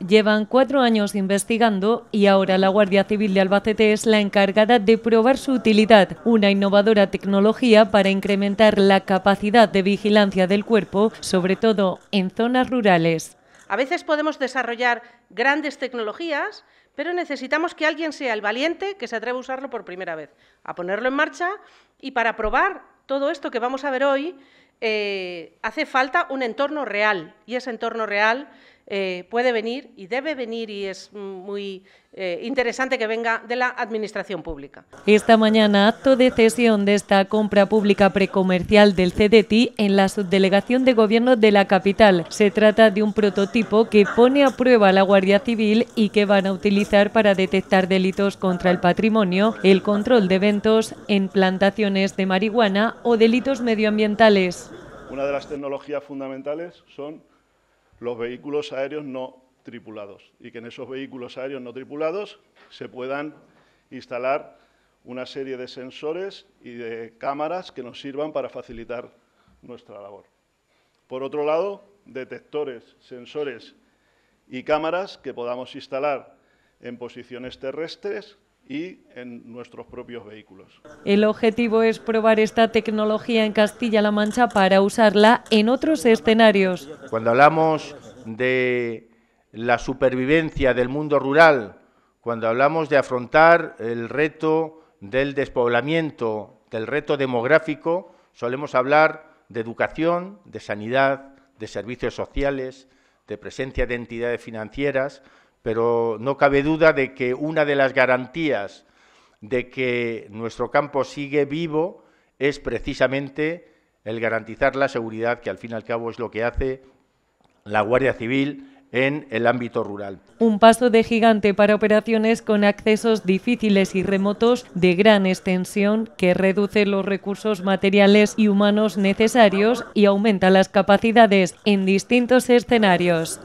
Llevan cuatro años investigando y ahora la Guardia Civil de Albacete es la encargada de probar su utilidad, una innovadora tecnología para incrementar la capacidad de vigilancia del cuerpo, sobre todo en zonas rurales. A veces podemos desarrollar grandes tecnologías, pero necesitamos que alguien sea el valiente que se atreva a usarlo por primera vez, a ponerlo en marcha y para probar todo esto que vamos a ver hoy, eh, hace falta un entorno real y ese entorno real eh, puede venir y debe venir y es muy eh, interesante que venga de la Administración Pública. Esta mañana, acto de cesión de esta compra pública precomercial del CDT en la subdelegación de gobierno de la capital. Se trata de un prototipo que pone a prueba la Guardia Civil y que van a utilizar para detectar delitos contra el patrimonio, el control de eventos en plantaciones de marihuana o delitos medioambientales. Una de las tecnologías fundamentales son los vehículos aéreos no tripulados y que en esos vehículos aéreos no tripulados se puedan instalar una serie de sensores y de cámaras que nos sirvan para facilitar nuestra labor. Por otro lado, detectores, sensores y cámaras que podamos instalar en posiciones terrestres y en nuestros propios vehículos. El objetivo es probar esta tecnología en Castilla-La Mancha para usarla en otros escenarios. Cuando hablamos de la supervivencia del mundo rural, cuando hablamos de afrontar el reto del despoblamiento, del reto demográfico, solemos hablar de educación, de sanidad, de servicios sociales, de presencia de entidades financieras, pero no cabe duda de que una de las garantías de que nuestro campo sigue vivo es precisamente el garantizar la seguridad, que al fin y al cabo es lo que hace la Guardia Civil en el ámbito rural. Un paso de gigante para operaciones con accesos difíciles y remotos de gran extensión que reduce los recursos materiales y humanos necesarios y aumenta las capacidades en distintos escenarios.